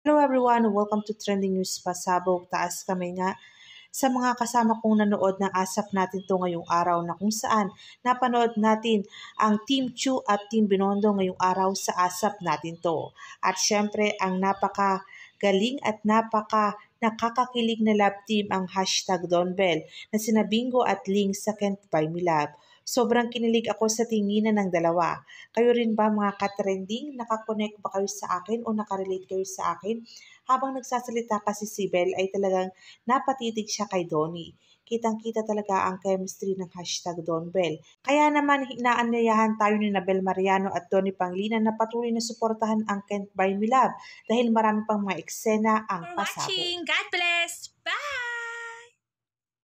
Hello everyone, welcome to Trending News Pasabog. Taas kami nga sa mga kasama kong nanood ng asap natin to ngayong araw na kung saan napanood natin ang Team Chu at Team Binondo ngayong araw sa asap natin to. At syempre ang napaka galing at napaka nakakakilig na love team ang hashtag Donbell na sinabingo at link sa Kent by Milab. Sobrang kinilig ako sa tinginan ng dalawa. Kayo rin ba mga ka katrending? Nakakonect ba kayo sa akin o nakarelate kayo sa akin? Habang nagsasalita pa si Bell ay talagang napatitig siya kay Donnie. Kitang-kita talaga ang chemistry ng hashtag Don Kaya naman hinaanayahan tayo ni Nabel Mariano at Donnie Panglina na patuloy na suportahan ang Kent by Love dahil marami pang mga eksena ang pasabog. God bless!